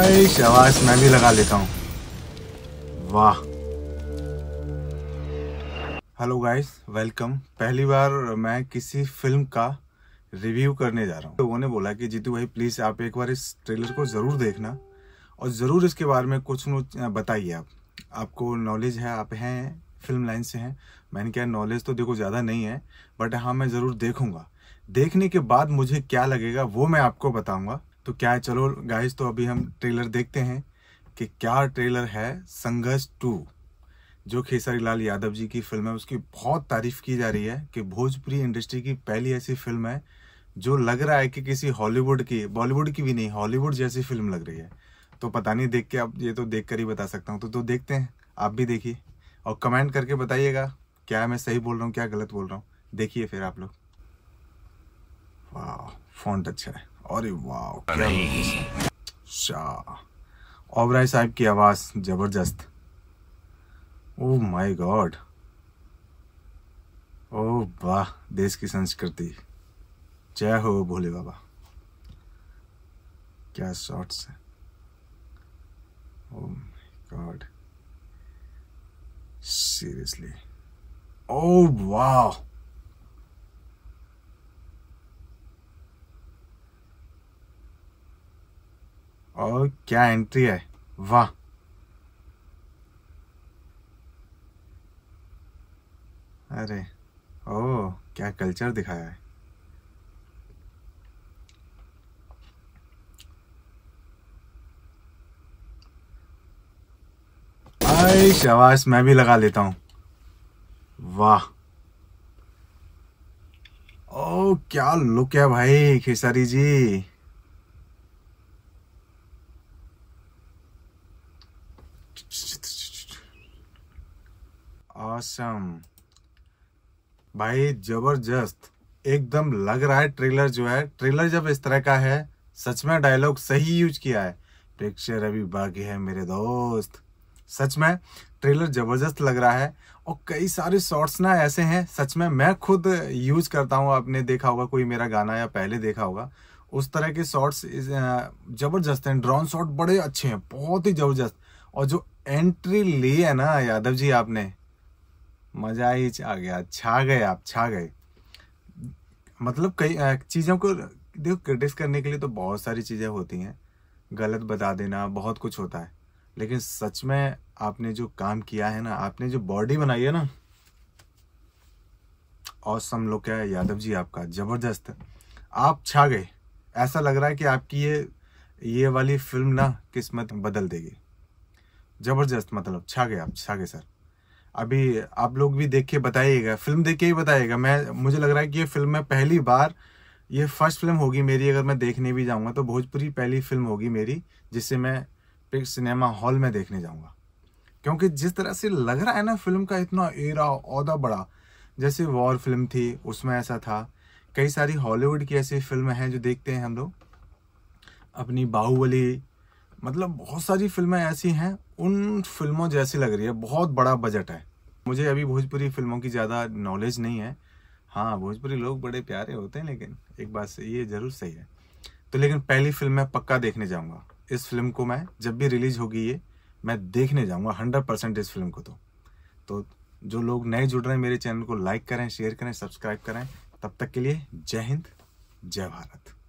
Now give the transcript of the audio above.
भाई मैं भी लगा लेता हूँ वाह हेलो गाइस वेलकम पहली बार मैं किसी फिल्म का रिव्यू करने जा रहा हूँ लोगों तो ने बोला कि जीतू भाई प्लीज़ आप एक बार इस ट्रेलर को ज़रूर देखना और ज़रूर इसके बारे में कुछ बताइए आप आपको नॉलेज है आप हैं फिल्म लाइन से हैं मैंने क्या नॉलेज तो देखो ज़्यादा नहीं है बट हाँ मैं ज़रूर देखूंगा देखने के बाद मुझे क्या लगेगा वो मैं आपको बताऊंगा तो क्या है चलो गाइस तो अभी हम ट्रेलर देखते हैं कि क्या ट्रेलर है संघर्ष टू जो खेसारी लाल यादव जी की फिल्म है उसकी बहुत तारीफ की जा रही है कि भोजपुरी इंडस्ट्री की पहली ऐसी फिल्म है जो लग रहा है कि किसी हॉलीवुड की बॉलीवुड की भी नहीं हॉलीवुड जैसी फिल्म लग रही है तो पता नहीं देख के आप ये तो देख कर ही बता सकता हूँ तो, तो देखते हैं आप भी देखिए और कमेंट करके बताइएगा क्या मैं सही बोल रहा हूँ क्या गलत बोल रहा हूँ देखिए फिर आप लोग वाह फॉन्ट अच्छा है अरे वाह शाह ओबराय साहब की आवाज जबरदस्त ओ माय गॉड ओ वाह देश की संस्कृति जय हो भोले बाबा क्या शॉट्स है oh my god seriously oh वाह और क्या एंट्री है वाह अरे ओ क्या कल्चर दिखाया है आई शबाश मैं भी लगा लेता हूं वाह ओ क्या लुक है भाई खेसारी जी ऑसम um, भाई जबरदस्त एकदम लग रहा है ट्रेलर जो है ट्रेलर जब इस तरह का है सच में डायलॉग सही यूज किया है पिक्चर अभी बाकी है मेरे दोस्त सच में ट्रेलर ज़बरदस्त लग रहा है और कई सारे शॉर्ट्स ना ऐसे हैं सच में मैं खुद यूज करता हूँ आपने देखा होगा कोई मेरा गाना या पहले देखा होगा उस तरह के शॉर्ट्स uh, ज़बरदस्त हैं ड्रोन शॉट बड़े अच्छे हैं बहुत ही ज़बरदस्त और जो एंट्री ली है ना यादव जी आपने मज़ा ही आ गया छा गए आप छा गए मतलब कई चीज़ों को देखो क्रिटिस करने के लिए तो बहुत सारी चीज़ें होती हैं गलत बता देना बहुत कुछ होता है लेकिन सच में आपने जो काम किया है ना आपने जो बॉडी बनाई है ना सम लोग क्या है यादव जी आपका जबरदस्त आप छा गए ऐसा लग रहा है कि आपकी ये ये वाली फिल्म ना किस्मत बदल देगी जबरदस्त मतलब छा गए आप छा गए सर अभी आप लोग भी देख के बताइएगा फिल्म देख के ही बताइएगा मैं मुझे लग रहा है कि ये फिल्म में पहली बार ये फर्स्ट फिल्म होगी मेरी अगर मैं देखने भी जाऊँगा तो भोजपुरी पहली फिल्म होगी मेरी जिसे मैं पिक सिनेमा हॉल में देखने जाऊँगा क्योंकि जिस तरह से लग रहा है ना फिल्म का इतना एरा औदा बड़ा जैसे वॉर फिल्म थी उसमें ऐसा था कई सारी हॉलीवुड की ऐसी फिल्म हैं जो देखते हैं हम लोग अपनी बाहुबली मतलब बहुत सारी फिल्में ऐसी हैं उन फिल्मों जैसी लग रही है बहुत बड़ा बजट है मुझे अभी भोजपुरी फिल्मों की ज़्यादा नॉलेज नहीं है हाँ भोजपुरी लोग बड़े प्यारे होते हैं लेकिन एक बात से ये ज़रूर सही है तो लेकिन पहली फिल्म मैं पक्का देखने जाऊँगा इस फिल्म को मैं जब भी रिलीज होगी ये मैं देखने जाऊँगा हंड्रेड परसेंट इस फिल्म को तो तो जो लोग नए जुड़ रहे हैं मेरे चैनल को लाइक करें शेयर करें सब्सक्राइब करें तब तक के लिए जय हिंद जय भारत